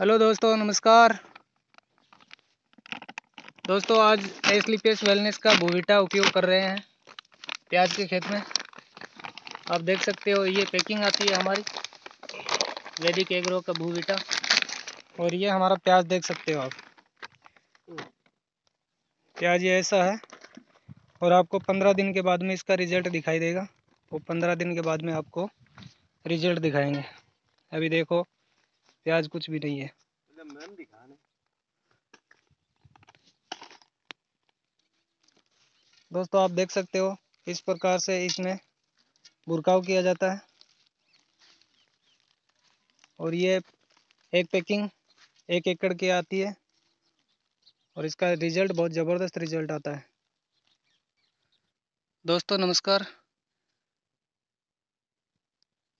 hello दोस्तों नमस्कार दोस्तों आज एसलीपीएस वेलनेस का भूविटा उपयोग कर रहे हैं प्याज के खेत में आप देख सकते हो ये पैकिंग आती है हमारी वैदिक एग्रो का भूविटा और ये हमारा प्याज देख सकते हो आप प्याज ये ऐसा है और आपको पंद्रह दिन के बाद में इसका रिजल्ट दिखाई देगा वो पंद्रह दिन के बाद में आपको रिजल्ट दिखाएंगे अभी देखो प्याज कुछ भी नहीं है दोस्तों आप देख सकते हो इस प्रकार से इसमें बुरकाव किया जाता है और ये एक पैकिंग एक एकड़ की आती है और इसका रिजल्ट बहुत ज़बरदस्त रिजल्ट आता है दोस्तों नमस्कार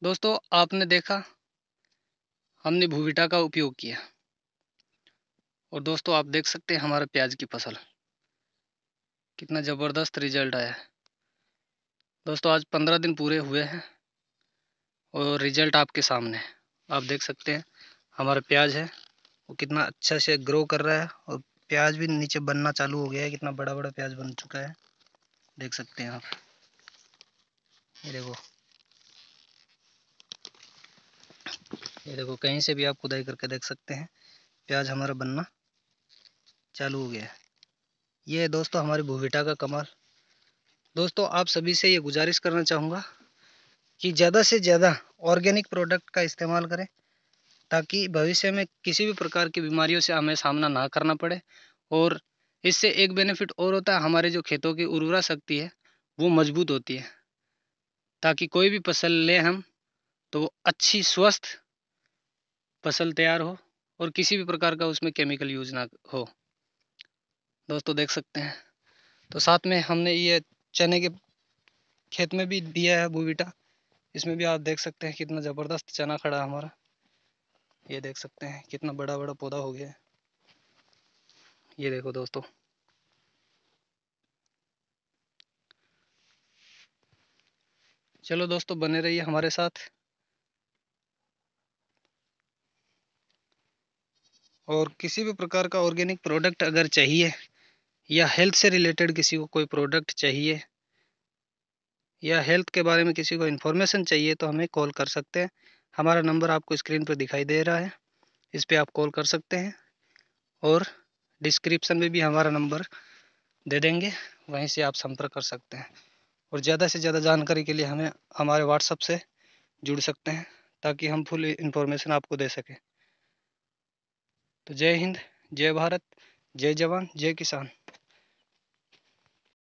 दोस्तों आपने देखा हमने भूविटा का उपयोग किया और दोस्तों आप देख सकते हैं हमारा प्याज की फसल कितना ज़बरदस्त रिजल्ट आया है दोस्तों आज पंद्रह दिन पूरे हुए हैं और रिजल्ट आपके सामने है आप देख सकते हैं हमारा प्याज है वो कितना अच्छा से ग्रो कर रहा है और प्याज भी नीचे बनना चालू हो गया है कितना बड़ा बड़ा प्याज बन चुका है देख सकते हैं आप ये देखो ये देखो कहीं से भी आप खुदाई करके देख सकते हैं प्याज हमारा बनना चालू हो गया है ये दोस्तों हमारी भूविटा का कमाल दोस्तों आप सभी से ये गुजारिश करना चाहूँगा कि ज़्यादा से ज़्यादा ऑर्गेनिक प्रोडक्ट का इस्तेमाल करें ताकि भविष्य में किसी भी प्रकार की बीमारियों से हमें सामना ना करना पड़े और इससे एक बेनिफिट और होता है हमारे जो खेतों की उर्वरा शक्ति है वो मजबूत होती है ताकि कोई भी फसल लें हम तो वो अच्छी स्वस्थ फसल तैयार हो और किसी भी प्रकार का उसमें केमिकल यूज ना हो दोस्तों देख सकते हैं तो साथ में हमने ये चने के खेत में भी दिया है बुविटा इसमें भी आप देख सकते हैं कितना ज़बरदस्त चना खड़ा है हमारा ये देख सकते हैं कितना बड़ा बड़ा पौधा हो गया है ये देखो दोस्तों चलो दोस्तों बने रहिए हमारे साथ और किसी भी प्रकार का ऑर्गेनिक प्रोडक्ट अगर चाहिए या हेल्थ से रिलेटेड किसी को कोई प्रोडक्ट चाहिए या हेल्थ के बारे में किसी को इन्फॉर्मेशन चाहिए तो हमें कॉल कर सकते हैं हमारा नंबर आपको स्क्रीन पर दिखाई दे रहा है इस पर आप कॉल कर सकते हैं और डिस्क्रिप्शन में भी हमारा नंबर दे देंगे वहीं से आप संपर्क कर सकते हैं और ज़्यादा से ज़्यादा जानकारी के लिए हमें हमारे व्हाट्सअप से जुड़ सकते हैं ताकि हम फुल इन्फॉर्मेशन आपको दे सकें तो जय हिंद जय भारत जय जवान जय किसान